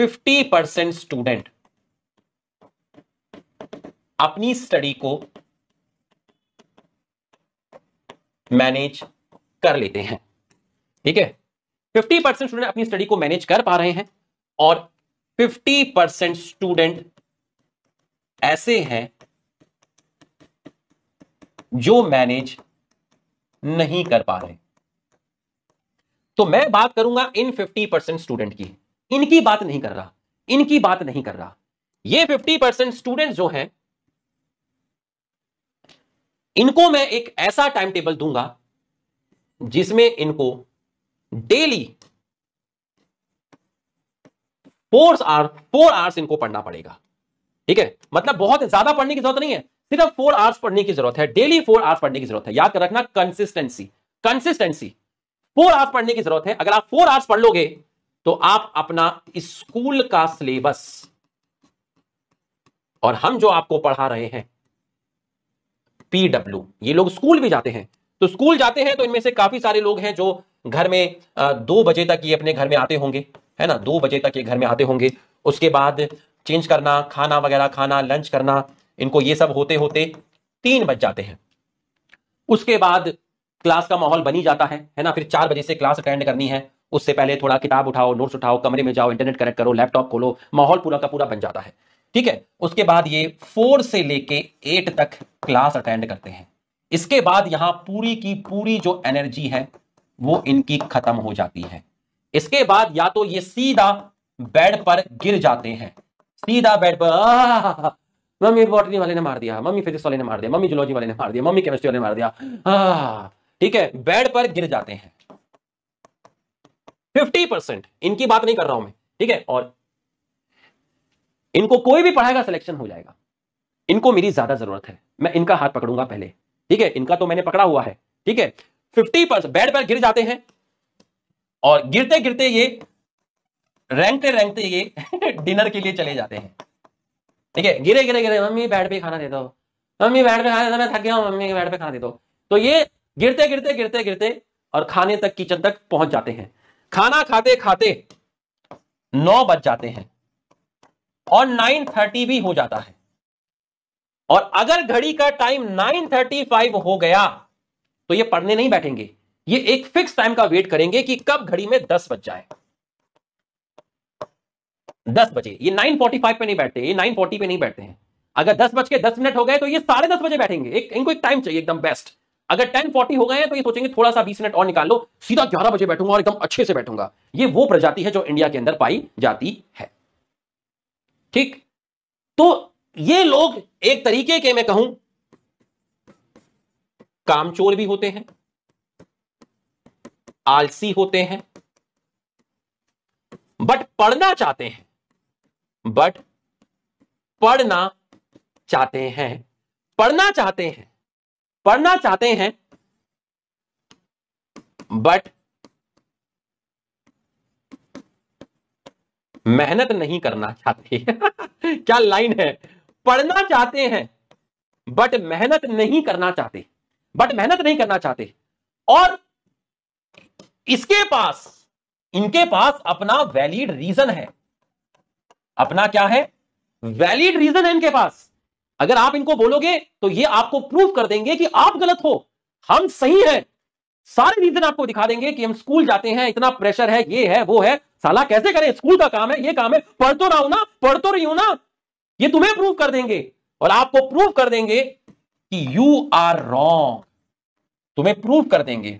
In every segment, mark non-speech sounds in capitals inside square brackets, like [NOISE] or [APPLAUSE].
fifty percent student अपनी study को manage कर लेते हैं ठीक है फिफ्टी परसेंट स्टूडेंट अपनी स्टडी को मैनेज कर पा रहे हैं और फिफ्टी परसेंट स्टूडेंट ऐसे हैं जो मैनेज नहीं कर पा रहे तो मैं बात करूंगा इन फिफ्टी परसेंट स्टूडेंट की इनकी बात नहीं कर रहा इनकी बात नहीं कर रहा ये 50 परसेंट स्टूडेंट जो हैं इनको मैं एक ऐसा टाइम टेबल दूंगा जिसमें इनको daily four or four hours इनको पढ़ना पड़ेगा ठीक है मतलब बहुत ज्यादा पढ़ने की जरूरत नहीं है सिर्फ फोर आवर्स पढ़ने की जरूरत है डेली फोर आवर्स पढ़ने की जरूरत है याद कर रखना कंसिस्टेंसी कंसिस्टेंसी फोर आवर्स पढ़ने की जरूरत है अगर आप फोर आवर्स पढ़ लोगे तो आप अपना स्कूल का सिलेबस और हम जो आपको पढ़ा रहे हैं पीडब्ल्यू ये लोग स्कूल भी जाते हैं तो स्कूल जाते हैं तो इनमें से काफी सारे लोग हैं जो घर में दो बजे तक ये अपने घर में आते होंगे है ना दो बजे तक ये घर में आते होंगे उसके बाद चेंज करना खाना वगैरह खाना लंच करना इनको ये सब होते होते तीन बज जाते हैं उसके बाद क्लास का माहौल बनी जाता है है ना फिर चार बजे से क्लास अटेंड करनी है उससे पहले थोड़ा किताब उठाओ नोट्स उठाओ कमरे में जाओ इंटरनेट कनेक्ट करो लैपटॉप खोलो माहौल पूरा का पूरा बन जाता है ठीक है उसके बाद ये फोर से लेके एट तक क्लास अटेंड करते हैं इसके बाद यहाँ पूरी की पूरी जो एनर्जी है वो इनकी खत्म हो जाती है इसके बाद या तो ये सीधा बेड पर गिर जाते हैं सीधा बेड पर मम्मी बॉटनी वाले ने मार दिया मम्मी फिजिक्स वाले ने मार दिया मम्मी जोलॉजी वाले ने मार दिया मम्मी केमिस्ट्री वाले ने मार दिया ठीक है बेड पर गिर जाते हैं फिफ्टी परसेंट इनकी बात नहीं कर रहा हूं मैं ठीक है और इनको कोई भी पढ़ाएगा सिलेक्शन हो जाएगा इनको मेरी ज्यादा जरूरत है मैं इनका हाथ पकड़ूंगा पहले ठीक है इनका तो मैंने पकड़ा हुआ है ठीक है फिफ्टी परसेंट बैड पर गिर जाते हैं और गिरते गिरते ये रेंगते रैंकते ये [LAUGHS] डिनर के लिए चले जाते हैं ठीक है गिरे गिरे गिरे मम्मी बैड पे खाना दे दो मम्मी बैड पे खाना दे दो मैं थक गया मम्मी बैड पे खाना दे दो तो ये गिरते गिरते गिरते गिरते और खाने तक किचन तक पहुंच जाते हैं खाना खाते खाते नौ बज जाते हैं और नाइन थर्टी भी हो जाता है और अगर घड़ी का टाइम नाइन थर्टी फाइव हो गया तो ये पढ़ने नहीं बैठेंगे ये एक फिक्स टाइम का वेट करेंगे कि कब घड़ी में दस बज जाए दस बजे ये नाइन फोर्टी फाइव पे नहीं बैठते ये नाइन फोर्टी पे नहीं बैठते हैं अगर दस बज के दस मिनट हो गए तो ये साढ़े दस बजे बैठेंगे एक इनको एक टाइम चाहिए एकदम बेस्ट अगर टेन फोर्टी हो गए हैं तो ये सोचेंगे थोड़ा सा बीस मिनट और निकाल लो सीधा ग्यारह बजे बैठूंगा और एकदम अच्छे से बैठूंगा ये वो प्रजाति है जो इंडिया के अंदर पाई जाती है ठीक तो ये लोग एक तरीके के मैं कहूं कामचोर भी होते हैं आलसी होते हैं बट पढ़ना चाहते हैं बट पढ़ना चाहते हैं पढ़ना चाहते हैं पढ़ना चाहते हैं बट मेहनत नहीं करना चाहते [LAUGHS] क्या लाइन है पढ़ना चाहते हैं बट मेहनत नहीं करना चाहते बट मेहनत नहीं करना चाहते और इसके पास इनके पास अपना वैलिड रीजन है अपना क्या है वैलिड रीजन है इनके पास अगर आप इनको बोलोगे तो ये आपको प्रूव कर देंगे कि आप गलत हो हम सही हैं सारे रीजन आपको दिखा देंगे कि हम स्कूल जाते हैं इतना प्रेशर है ये है वो है साला कैसे करें स्कूल का काम है ये काम है पढ़ तो रहा हूं ना पढ़ तो रही हूं ना ये तुम्हें प्रूव कर देंगे और आपको प्रूव कर देंगे कि यू आर रॉन्ग तुम्हें प्रूव कर देंगे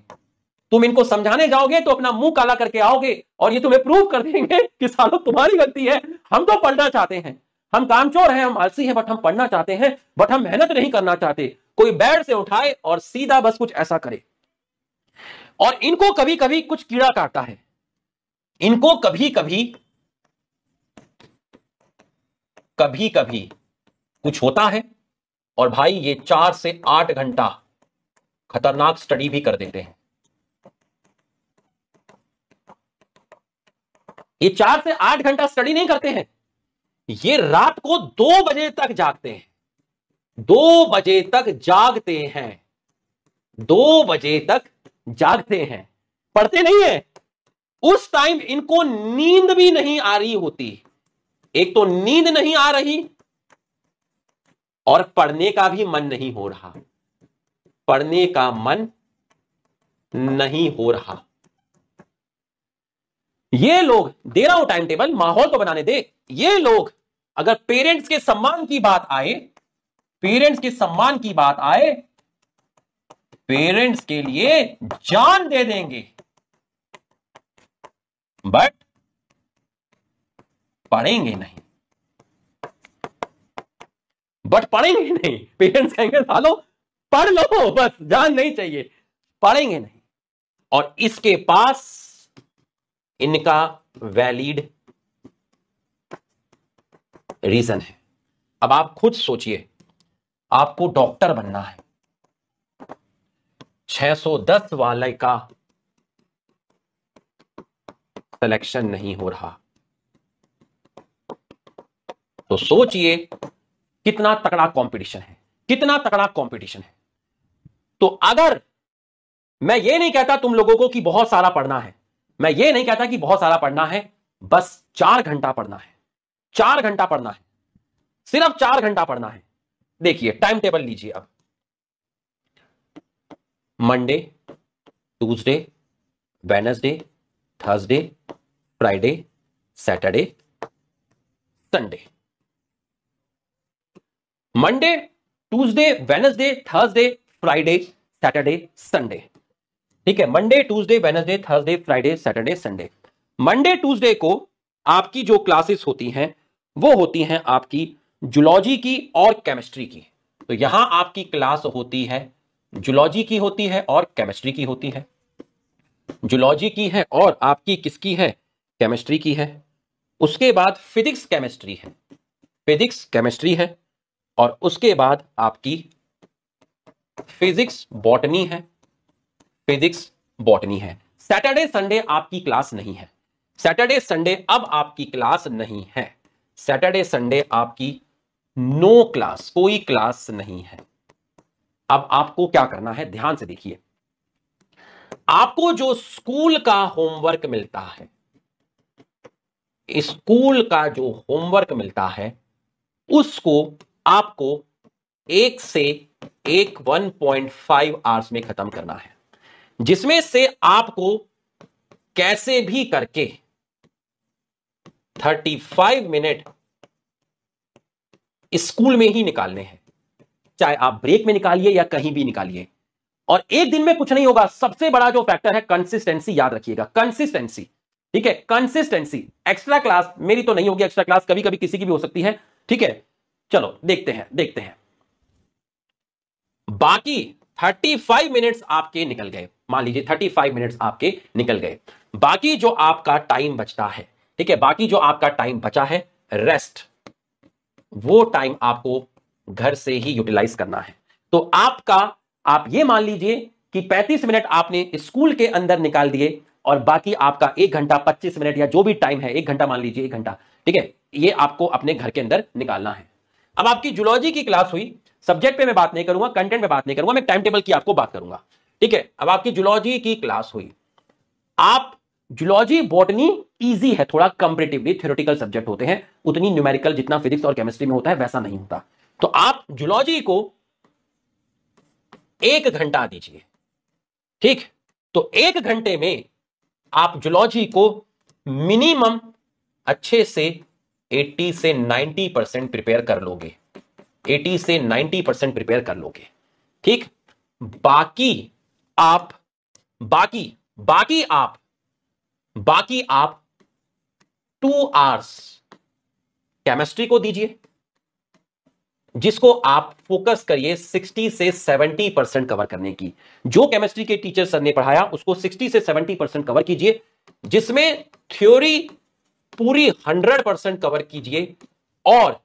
तुम इनको समझाने जाओगे तो अपना मुंह काला करके आओगे और ये तुम्हें प्रूव कर देंगे कि सालों तुम्हारी गलती है हम तो पढ़ना चाहते हैं हम कामचोर हैं हम आलसी हैं बट हम पढ़ना चाहते हैं बट हम मेहनत नहीं करना चाहते कोई बैड से उठाए और सीधा बस कुछ ऐसा करे और इनको कभी कभी कुछ कीड़ा काटता है इनको कभी कभी कभी कभी कुछ होता है और भाई ये चार से आठ घंटा खतरनाक स्टडी भी कर देते हैं ये चार से आठ घंटा स्टडी नहीं करते हैं ये रात को दो बजे तक जागते हैं दो बजे तक जागते हैं दो बजे तक जागते हैं पढ़ते नहीं है उस टाइम इनको नींद भी नहीं आ रही होती एक तो नींद नहीं आ रही और पढ़ने का भी मन नहीं हो रहा पढ़ने का मन नहीं हो रहा ये लोग दे रहा हूं टाइम टेबल माहौल तो बनाने दे ये लोग अगर पेरेंट्स के सम्मान की बात आए पेरेंट्स के सम्मान की बात आए पेरेंट्स के लिए जान दे देंगे बट पढ़ेंगे नहीं बट पढ़ेंगे नहीं पेरेंट्स कहेंगे सालो पढ़ लो बस जान नहीं चाहिए पढ़ेंगे नहीं और इसके पास इनका वैलिड रीजन है अब आप खुद सोचिए आपको डॉक्टर बनना है 610 वाले का सिलेक्शन नहीं हो रहा तो सोचिए कितना तकड़ा कंपटीशन है कितना तकड़ा कंपटीशन है तो अगर मैं ये नहीं कहता तुम लोगों को कि बहुत सारा पढ़ना है मैं ये नहीं कहता कि बहुत सारा पढ़ना है बस चार घंटा पढ़ना है चार घंटा पढ़ना है सिर्फ चार घंटा पढ़ना है देखिए टाइम टेबल लीजिए अब Monday Tuesday Wednesday Thursday Friday Saturday Sunday Monday Tuesday Wednesday Thursday Friday Saturday Sunday ठीक है Monday Tuesday Wednesday Thursday Friday Saturday Sunday Monday Tuesday को आपकी जो क्लासेस होती हैं वो होती हैं आपकी जुलॉजी की और केमिस्ट्री की तो यहां आपकी क्लास होती है जुलॉजी की होती है और केमिस्ट्री की होती है जुलॉजी की है और आपकी किसकी है केमिस्ट्री की है उसके बाद फिजिक्स केमिस्ट्री है फिजिक्स केमिस्ट्री है और उसके बाद आपकी फिजिक्स बॉटनी है फिजिक्स बॉटनी है सैटरडे संडे आपकी क्लास नहीं है सैटरडे संडे अब आपकी क्लास नहीं है सैटरडे संडे आपकी नो क्लास कोई क्लास नहीं है अब आपको क्या करना है ध्यान से देखिए आपको जो स्कूल का होमवर्क मिलता है स्कूल का जो होमवर्क मिलता है उसको आपको एक से एक 1.5 आवर्स में खत्म करना है जिसमें से आपको कैसे भी करके थर्टी फाइव मिनट स्कूल में ही निकालने हैं चाहे आप ब्रेक में निकालिए या कहीं भी निकालिए और एक दिन में कुछ नहीं होगा सबसे बड़ा जो फैक्टर है कंसिस्टेंसी याद रखिएगा कंसिस्टेंसी ठीक है कंसिस्टेंसी एक्स्ट्रा क्लास मेरी तो नहीं होगी एक्स्ट्रा क्लास कभी कभी किसी की भी हो सकती है ठीक है चलो देखते हैं देखते हैं बाकी 35 मिनट्स आपके निकल गए मान लीजिए 35 मिनट्स आपके निकल गए बाकी जो आपका टाइम बचता है ठीक है बाकी जो आपका टाइम बचा है रेस्ट वो टाइम आपको घर से ही यूटिलाइज करना है तो आपका आप ये मान लीजिए कि 35 मिनट आपने स्कूल के अंदर निकाल दिए और बाकी आपका एक घंटा 25 मिनट या जो भी टाइम है एक घंटा मान लीजिए एक घंटा ठीक है ये आपको अपने घर के अंदर निकालना है अब आपकी जुलॉजी की क्लास हुई सब्जेक्ट पे मैं बात नहीं करूंगा कंटेंट पे बात नहीं करूंगा मैं टाइम टेबल की आपको बात करूंगा ठीक है अब आपकी जुलॉजी की क्लास हुई आप जुलॉजी बॉटनी इजी है थोड़ा कंपेटिवली थ्योरेटिकल सब्जेक्ट होते हैं उतनी न्यूमेरिकल जितना फिजिक्स और केमिस्ट्री में होता है वैसा नहीं होता तो आप जुलॉजी को एक घंटा दीजिए ठीक तो एक घंटे में आप जुलॉजी को मिनिमम अच्छे से 80 से 90 परसेंट प्रिपेयर कर लोगे 80 से 90 परसेंट प्रिपेयर कर लोगे ठीक बाकी आप बाकी बाकी आप बाकी आप टू आवर्स केमिस्ट्री को दीजिए जिसको आप फोकस करिए 60 से 70 परसेंट कवर करने की जो केमिस्ट्री के टीचर सर ने पढ़ाया उसको 60 से 70 परसेंट कवर कीजिए जिसमें थ्योरी पूरी 100 परसेंट कवर कीजिए और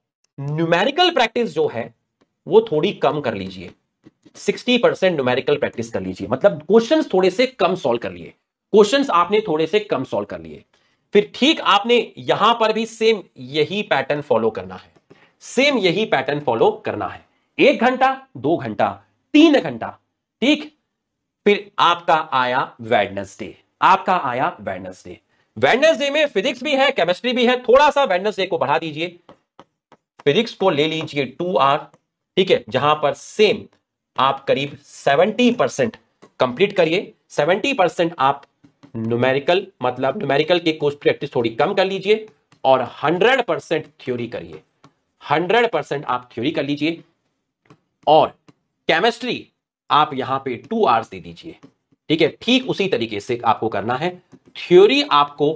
न्यूमेरिकल प्रैक्टिस जो है वो थोड़ी कम कर लीजिए 60 परसेंट न्यूमेरिकल प्रैक्टिस कर लीजिए मतलब क्वेश्चंस थोड़े से कम सॉल्व कर लिए क्वेश्चन आपने थोड़े से कम सॉल्व कर लिए फिर ठीक आपने यहां पर भी सेम यही पैटर्न फॉलो करना है सेम यही पैटर्न फॉलो करना है एक घंटा दो घंटा तीन घंटा ठीक फिर आपका आया वेडनेसडे आपका आया वेडनेसडे वेडनेसडे में फिजिक्स भी है केमिस्ट्री भी है थोड़ा सा वेडनेसडे को बढ़ा दीजिए फिजिक्स को ले लीजिए टू आर ठीक है जहां पर सेम आप करीब सेवेंटी परसेंट कंप्लीट करिए सेवेंटी परसेंट आप न्यूमेरिकल मतलब न्यूमेरिकल के कोर्स प्रैक्टिस थोड़ी कम कर लीजिए और हंड्रेड परसेंट थ्योरी करिए हंड्रेड परसेंट आप थ्योरी कर लीजिए और केमिस्ट्री आप यहां पे टू आवर्स दे दीजिए ठीक है ठीक उसी तरीके से आपको करना है थ्योरी आपको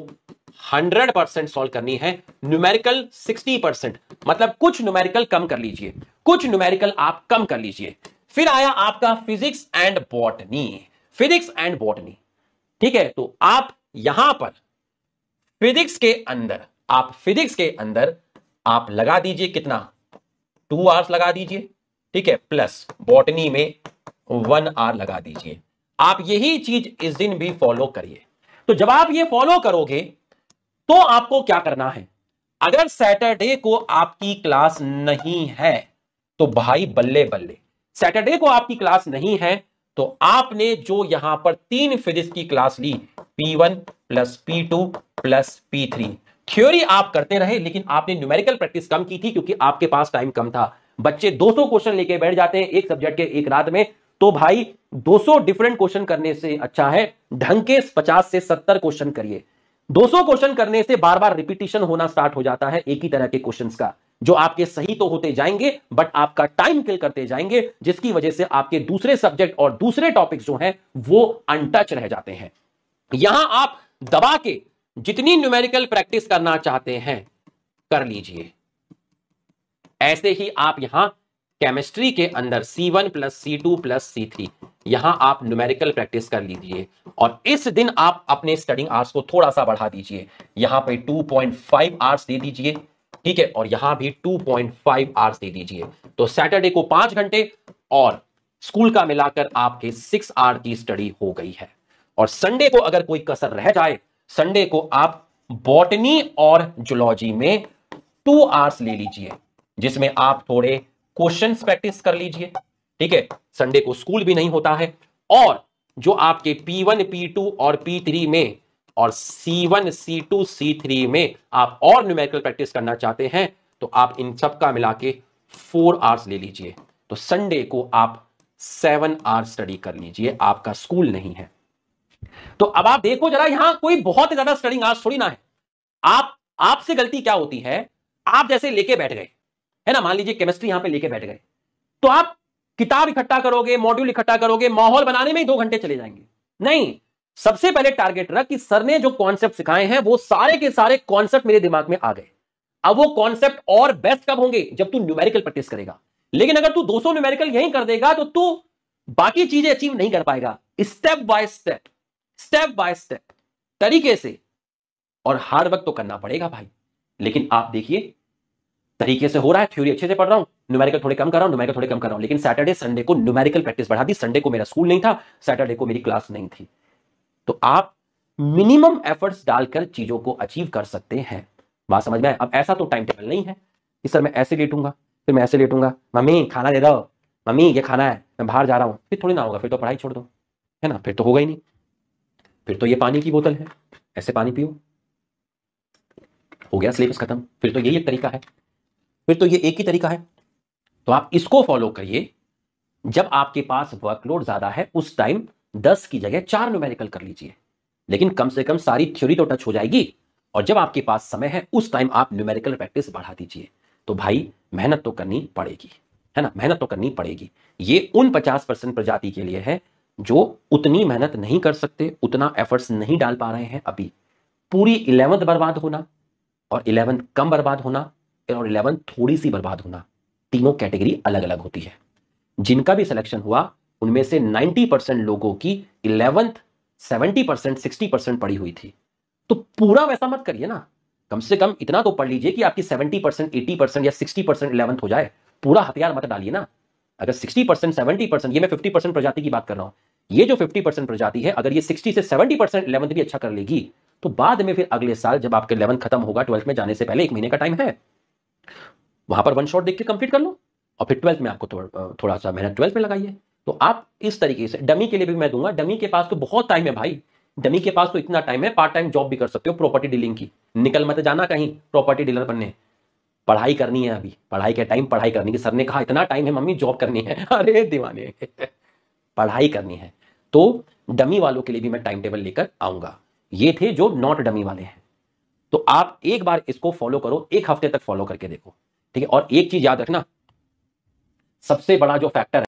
100 परसेंट सॉल्व करनी है न्यूमेरिकल 60 परसेंट मतलब कुछ न्यूमेरिकल कम कर लीजिए कुछ न्यूमेरिकल आप कम कर लीजिए फिर आया आपका physics and botany physics and botany ठीक है तो आप यहां पर फिजिक्स के अंदर आप फिजिक्स के अंदर आप लगा दीजिए कितना टू आवर्स लगा दीजिए ठीक है प्लस बॉटनी में वन आर लगा दीजिए आप यही चीज इस दिन भी फॉलो करिए तो जब आप ये फॉलो करोगे तो आपको क्या करना है अगर सैटरडे को आपकी क्लास नहीं है तो भाई बल्ले बल्ले सैटरडे को आपकी क्लास नहीं है तो आपने जो यहां पर तीन फिजिक्स की क्लास ली P1 one plus P two plus P three theory आप करते रहे लेकिन आपने न्यूमेरिकल प्रैक्टिस कम की थी क्योंकि आपके पास टाइम कम था बच्चे 200 क्वेश्चन लेके बैठ जाते हैं एक सब्जेक्ट के एक रात में तो भाई 200 डिफरेंट क्वेश्चन करने से अच्छा है ढंग के 50 से 70 क्वेश्चन करिए 200 क्वेश्चन करने से बार बार रिपीटिशन होना स्टार्ट हो जाता है एक ही तरह के क्वेश्चंस का जो आपके सही तो होते जाएंगे बट आपका टाइम किल करते जाएंगे जिसकी वजह से आपके दूसरे सब्जेक्ट और दूसरे टॉपिक्स जो हैं वो अनटच रह जाते हैं यहां आप दबा के जितनी न्यूमेरिकल प्रैक्टिस करना चाहते हैं कर लीजिए ऐसे ही आप यहां केमिस्ट्री के अंदर C1 one plus C two plus C three यहां आप न्यूमेरिकल प्रैक्टिस कर लीजिए और इस दिन आप अपने स्टडिंग आवर्स को थोड़ा सा बढ़ा दीजिए यहां पे 2.5 पॉइंट आवर्स दे दीजिए ठीक है और यहां भी 2.5 आवर्स दे दीजिए तो सैटरडे को पांच घंटे और स्कूल का मिलाकर आपके सिक्स आवर की स्टडी हो गई है और संडे को अगर कोई कसर रह जाए संडे को आप बॉटनी और जुलॉजी में टू आवर्स ले लीजिए जिसमें आप थोड़े क्वेश्चन प्रैक्टिस कर लीजिए ठीक है संडे को स्कूल भी नहीं होता है और जो आपके P1, P2 और P3 में और C1, C2, C3 में आप और न्यूमेरिकल प्रैक्टिस करना चाहते हैं तो आप इन सब का मिला के फोर आवर्स ले लीजिए तो संडे को आप सेवन आवर स्टडी कर लीजिए आपका स्कूल नहीं है तो अब आप देखो जरा यहां कोई बहुत ज्यादा स्टडिंग आवर्स थोड़ी ना है आप आपसे गलती क्या होती है आप जैसे लेके बैठ गए है ना मान लीजिए केमिस्ट्री यहां पे लेके बैठ गए तो आप किताब इकट्ठा करोगे मॉड्यूल इकट्ठा करोगे माहौल बनाने में ही दो घंटे चले जाएंगे नहीं सबसे पहले टारगेट रख कि सर ने जो कॉन्सेप्ट सिखाए हैं वो सारे के सारे कॉन्सेप्ट मेरे दिमाग में आ गए अब वो कॉन्सेप्ट और बेस्ट कब होंगे जब तू न्यूमेरिकल प्रैक्टिस करेगा लेकिन अगर तू 200 न्यूमेरिकल यहीं कर देगा तो तू बाकी चीजें अचीव नहीं कर पाएगा step by step step by step तरीके से और हर वक्त तो करना पड़ेगा भाई लेकिन आप देखिए तरीके से हो रहा है थ्योरी अच्छे से पढ़ रहा हूं न्यूमेरिकल थोड़े कम कर रहा हूं न्यूमेरिकल थोड़े कम कर रहा हूं लेकिन सैटरडे संडे को न्यूमेरिकल प्रैक्टिस बढ़ा दी संडे को मेरा स्कूल नहीं था सैटरडे को मेरी क्लास नहीं थी तो आप मिनिमम एफर्ट्स डालकर चीजों को अचीव कर सकते हैं बात समझ में अब ऐसा तो टाइम टेबल नहीं है कि सर मैं ऐसे लेटूंगा फिर मैं ऐसे लेटूंगा मम्मी खाना दे दो मम्मी ये खाना है मैं बाहर जा रहा हूँ फिर थोड़ी ना होगा फिर तो पढ़ाई छोड़ दो है ना फिर तो होगा ही नहीं फिर तो ये पानी की बोतल है ऐसे पानी पियो हो गया सिलेबस खत्म फिर तो यही एक तरीका है फिर तो ये एक ही तरीका है तो आप इसको फॉलो करिए जब आपके पास वर्कलोड ज्यादा है उस टाइम दस की जगह चार न्यूमेरिकल कर लीजिए लेकिन कम से कम सारी थ्योरी तो टच हो जाएगी और जब आपके पास समय है उस टाइम आप न्यूमेरिकल प्रैक्टिस बढ़ा दीजिए तो भाई मेहनत तो करनी पड़ेगी है ना मेहनत तो करनी पड़ेगी ये उन पचास परसेंट प्रजाति के लिए है जो उतनी मेहनत नहीं कर सकते उतना एफर्ट्स नहीं डाल पा रहे हैं अभी पूरी इलेवंथ बर्बाद होना और इलेवंथ कम बर्बाद होना और इलेवंथ थोड़ी सी बर्बाद होना तीनों कैटेगरी अलग अलग होती है जिनका भी सिलेक्शन हुआ उनमें से 90 परसेंट लोगों की इलेवंथ 70 परसेंट सिक्सटी परसेंट पढ़ी हुई थी तो पूरा वैसा मत करिए ना कम से कम इतना तो पढ़ लीजिए कि आपकी 70 परसेंट एटी परसेंट या 60 परसेंट इलेवंथ हो जाए पूरा हथियार मत डालिए ना अगर 60 परसेंट सेवेंटी परसेंट ये मैं 50 परसेंट प्रजाति की बात कर रहा हूं ये जो 50 परसेंट प्रजाति है अगर ये 60 से 70 परसेंट इलेवंथ भी अच्छा कर लेगी तो बाद में फिर अगले साल जब आपके इलेवंथ खत्म होगा ट्वेल्थ में जाने से पहले एक महीने का टाइम है वहां पर वन शॉट देख के कंप्लीट कर लो और फिर ट्वेल्थ में आपको थोड़ा सा मेहनत ट्वेल्थ में लगाइए तो आप इस तरीके से डमी के लिए भी मैं दूंगा डमी के पास तो बहुत टाइम है भाई डमी के पास तो इतना टाइम है पार्ट टाइम जॉब भी कर सकते हो प्रॉपर्टी डीलिंग की निकल मत जाना कहीं प्रॉपर्टी डीलर बनने पढ़ाई करनी है अभी पढ़ाई के टाइम पढ़ाई करनी की सर ने कहा इतना टाइम है मम्मी जॉब करनी है [LAUGHS] अरे दीवाने पढ़ाई करनी है तो डमी वालों के लिए भी मैं टाइम टेबल लेकर आऊंगा ये थे जो नॉट डमी वाले हैं तो आप एक बार इसको फॉलो करो एक हफ्ते तक फॉलो करके देखो ठीक है और एक चीज याद रखना सबसे बड़ा जो फैक्टर है